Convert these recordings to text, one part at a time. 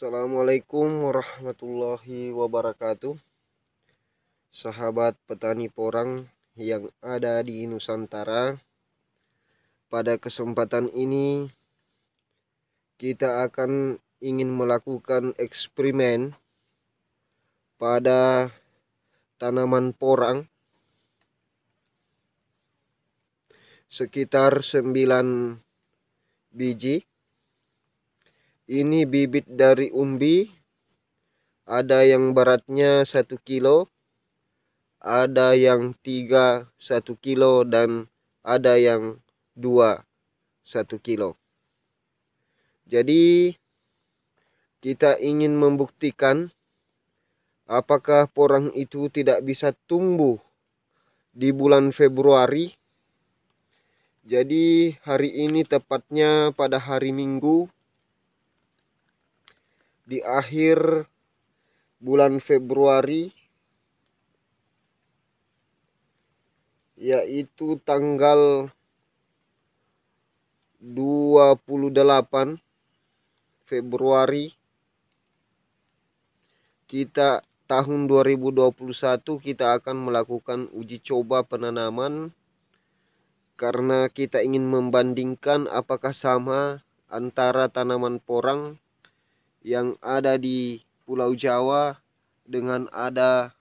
Assalamualaikum warahmatullahi wabarakatuh Sahabat petani porang yang ada di Nusantara Pada kesempatan ini Kita akan ingin melakukan eksperimen Pada tanaman porang Sekitar 9 biji ini bibit dari umbi. Ada yang beratnya 1 kilo. Ada yang 3 1 kilo dan ada yang 2 1 kilo. Jadi kita ingin membuktikan apakah porang itu tidak bisa tumbuh di bulan Februari. Jadi hari ini tepatnya pada hari Minggu di akhir bulan Februari yaitu tanggal 28 Februari kita tahun 2021 kita akan melakukan uji coba penanaman karena kita ingin membandingkan apakah sama antara tanaman porang yang ada di Pulau Jawa dengan ada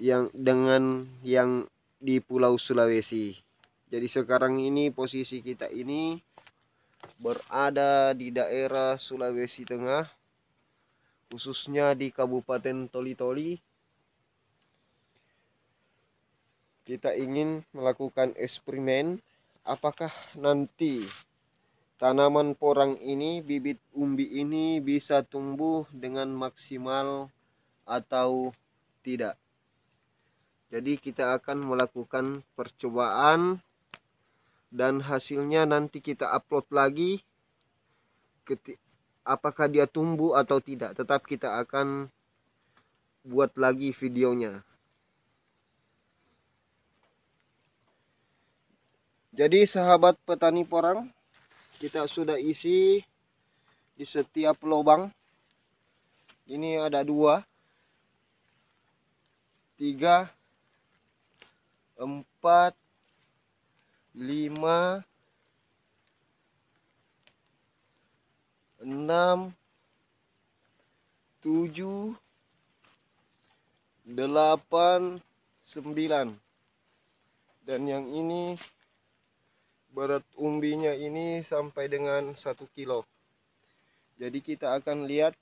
yang dengan yang di Pulau Sulawesi. Jadi sekarang ini posisi kita ini berada di daerah Sulawesi Tengah khususnya di Kabupaten Toli-Toli. Kita ingin melakukan eksperimen apakah nanti Tanaman porang ini, bibit umbi ini bisa tumbuh dengan maksimal atau tidak. Jadi kita akan melakukan percobaan dan hasilnya nanti kita upload lagi apakah dia tumbuh atau tidak. Tetap kita akan buat lagi videonya. Jadi sahabat petani porang kita sudah isi di setiap lubang ini ada dua tiga empat lima enam tujuh delapan sembilan dan yang ini berat umbinya ini sampai dengan 1 kilo jadi kita akan lihat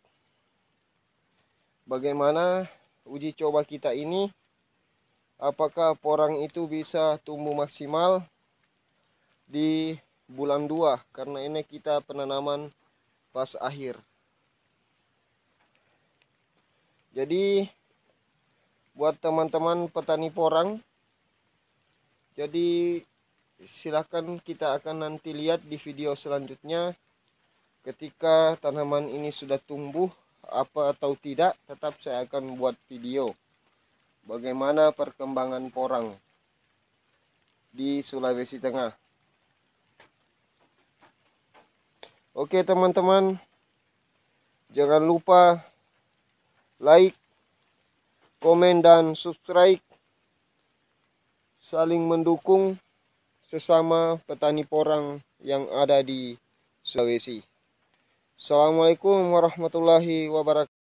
bagaimana uji coba kita ini apakah porang itu bisa tumbuh maksimal di bulan 2 karena ini kita penanaman pas akhir jadi buat teman-teman petani porang jadi silahkan kita akan nanti lihat di video selanjutnya ketika tanaman ini sudah tumbuh apa atau tidak tetap saya akan buat video bagaimana perkembangan porang di Sulawesi Tengah Oke teman-teman jangan lupa like komen dan subscribe saling mendukung sesama petani porang yang ada di Sulawesi. Assalamualaikum warahmatullahi wabarakatuh.